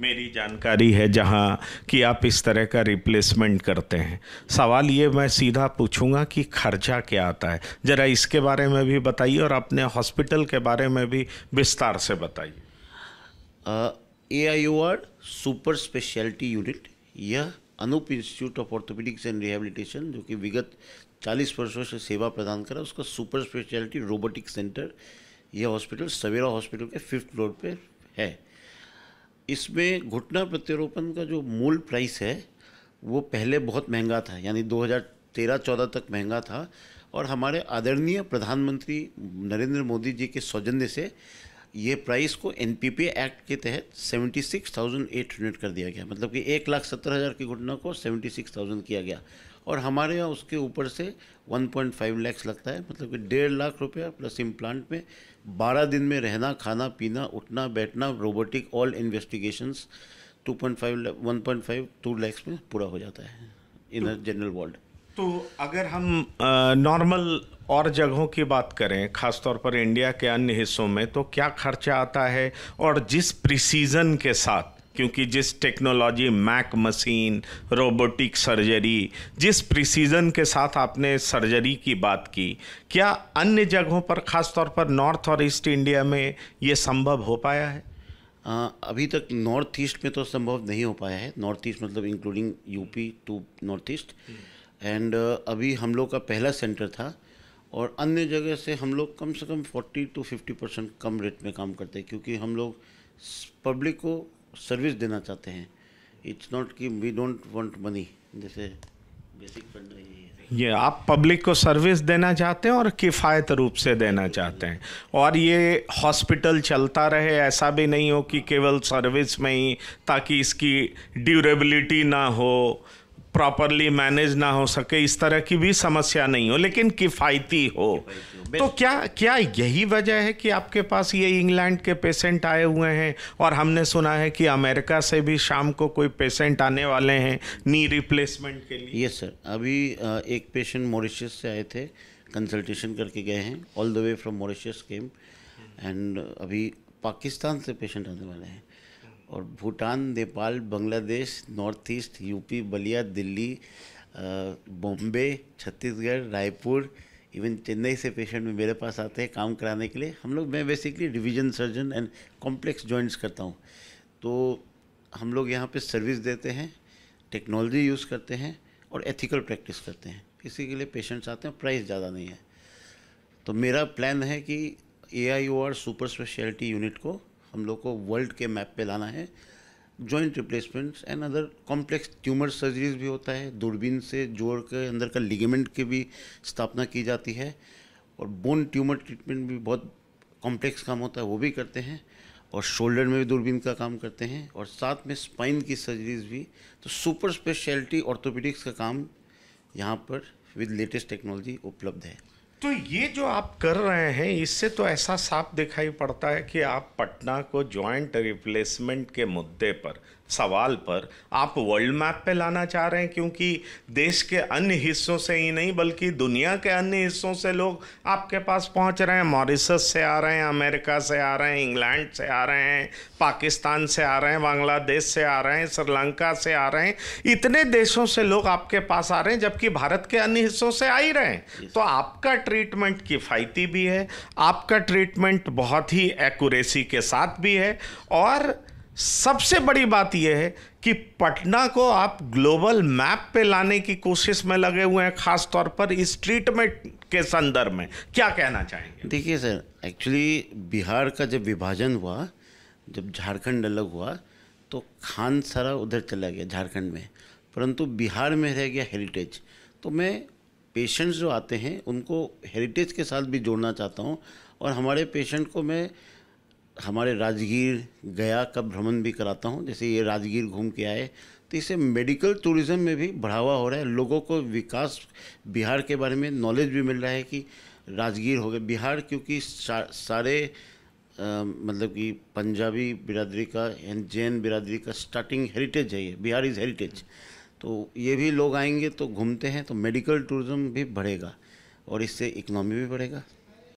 मेरी जानकारी है जहाँ कि आप इस तरह का रिप्लेसमेंट करते हैं सवाल ये मैं सीधा पूछूंगा कि खर्चा क्या आता है ज़रा इसके बारे में भी बताइए और अपने हॉस्पिटल के बारे में भी विस्तार से बताइए A I O R super speciality unit यह Anoop institute of orthopaedics and rehabilitation जो कि विगत 40 वर्षों से सेवा प्रदान करा उसका सुपर स्पेशलिटी रोबोटिक सेंटर यह हॉस्पिटल सवेरा हॉस्पिटल के फिफ्थ फ्लोर पर है इसमें घुटना प्रत्यारोपण का जो मूल प्राइस है वो पहले बहुत महंगा था यानी 2013-14 तक महंगा था और हमारे आदरणीय प्रधानमंत्री नरेंद्र मोदी जी के सौजन्य से ये प्राइस को एन एक्ट के तहत 76,800 कर दिया गया मतलब कि एक लाख सत्तर हज़ार की घुटना को 76,000 किया गया और हमारे यहाँ उसके ऊपर से 1.5 लैक्स लगता है मतलब कि डेढ़ लाख रुपया प्लस इम्प्लांट में 12 दिन में रहना खाना पीना उठना बैठना robotic all investigations 2.5 five to lakhs में पूरा हो जाता है इन जनरल वर्ल्ड तो अगर हम नॉर्मल और जगहों की बात करें खासतौर पर इंडिया के अन्य हिस्सों में तो क्या खर्चा आता है और जिस प्रिसीजन के साथ क्योंकि जिस technology Mac machine robotic surgery जिस प्रिसीजन के साथ आपने सर्जरी की बात की क्या अन्य जगहों पर ख़ासतौर पर नॉर्थ और ईस्ट इंडिया में ये संभव हो पाया है आ, अभी तक नॉर्थ ईस्ट में तो संभव नहीं हो पाया है नॉर्थ ईस्ट मतलब including UP to north east and अभी हम लोग का पहला सेंटर था और अन्य जगह से हम लोग कम से कम 40 टू 50 परसेंट कम रेट में काम करते हैं क्योंकि हम लोग पब्लिक को सर्विस देना चाहते हैं इट्स नॉट कि वी डोंट वांट मनी जैसे बेसिक फंड ये आप पब्लिक को सर्विस देना चाहते हैं और किफ़ायत रूप से देना चाहते हैं और ये हॉस्पिटल चलता रहे ऐसा भी नहीं हो कि केवल सर्विस में ही ताकि इसकी ड्यूरेबिलिटी ना हो प्रॉपरली मैनेज ना हो सके इस तरह की भी समस्या नहीं हो लेकिन किफ़ायती हो तो क्या क्या यही वजह है कि आपके पास ये इंग्लैंड के पेशेंट आए हुए हैं और हमने सुना है कि अमेरिका से भी शाम को कोई पेशेंट आने वाले हैं नी रिप्लेसमेंट के लिए यस सर अभी एक पेशेंट मॉरिशस से आए थे कंसल्टेशन करके गए हैं all the way from Mauritius came and अभी पाकिस्तान से पेशेंट आने वाले हैं और Bhutan Nepal Bangladesh north east UP Ballia Delhi Bombay Chhattisgarh Raipur even Chennai से पेशेंट भी मेरे पास आते हैं काम कराने के लिए हम लोग मैं basically division surgeon and complex joints करता हूँ तो हम लोग यहाँ पे सर्विस देते हैं टेक्नोलॉजी यूज़ करते हैं और एथिकल प्रैक्टिस करते हैं इसी के लिए पेशेंट्स आते हैं प्राइस ज़्यादा नहीं है तो मेरा प्लान है कि A I O R super speciality unit को हम लोग को वर्ल्ड के मैप पे लाना है joint replacements and other complex tumour surgeries भी होता है दूरबीन से जोड़ के अंदर का लिगेमेंट की भी स्थापना की जाती है और बोन ट्यूमर ट्रीटमेंट भी बहुत कॉम्प्लेक्स काम होता है वो भी करते हैं और शोल्डर में भी दूरबीन का काम करते हैं और साथ में स्पाइन की सर्जरीज भी तो सुपर स्पेशलिटी ऑर्थोपेडिक्स का काम यहाँ पर विद लेटेस्ट टेक्नोलॉजी उपलब्ध है तो ये जो आप कर रहे हैं इससे तो ऐसा साफ दिखाई पड़ता है कि आप पटना को ज्वाइंट रिप्लेसमेंट के मुद्दे पर सवाल पर आप वर्ल्ड मैप पे लाना चाह रहे हैं क्योंकि देश के अन्य हिस्सों से ही नहीं बल्कि दुनिया के अन्य हिस्सों से लोग आपके पास पहुंच रहे हैं मॉरिसस से आ रहे हैं अमेरिका से आ रहे हैं इंग्लैंड से आ रहे हैं पाकिस्तान से आ रहे हैं बांग्लादेश से आ रहे हैं श्रीलंका से आ रहे हैं इतने देशों से लोग आपके पास आ रहे हैं जबकि भारत के अन्य हिस्सों से आ ही रहे हैं तो आपका ट्रीटमेंट किफ़ायती भी है आपका ट्रीटमेंट बहुत ही एक्यूरेसी के साथ भी है और सबसे बड़ी बात यह है कि पटना को आप ग्लोबल मैप पे लाने की कोशिश में लगे हुए हैं खास तौर पर इस ट्रीटमेंट के संदर्भ में क्या कहना चाहेंगे देखिए सर एक्चुअली बिहार का जब विभाजन हुआ जब झारखंड अलग हुआ तो खान सारा उधर चला गया झारखंड में परंतु बिहार में रह गया हेरिटेज तो मैं पेशेंट्स जो आते हैं उनको हेरिटेज के साथ भी जोड़ना चाहता हूँ और हमारे पेशेंट को मैं हमारे राजगीर गया का भ्रमण भी कराता हूँ जैसे ये राजगीर घूम के आए तो इससे मेडिकल टूरिज्म में भी बढ़ावा हो रहा है लोगों को विकास बिहार के बारे में नॉलेज भी मिल रहा है कि राजगीर हो गए बिहार क्योंकि सा, सारे आ, मतलब कि पंजाबी बिरादरी का एंड जैन बिरादरी का स्टार्टिंग हेरिटेज है ये बिहार इज़ हेरिटेज तो ये भी लोग आएंगे तो घूमते हैं तो मेडिकल टूरिज़्म भी बढ़ेगा और इससे इकनॉमी भी बढ़ेगा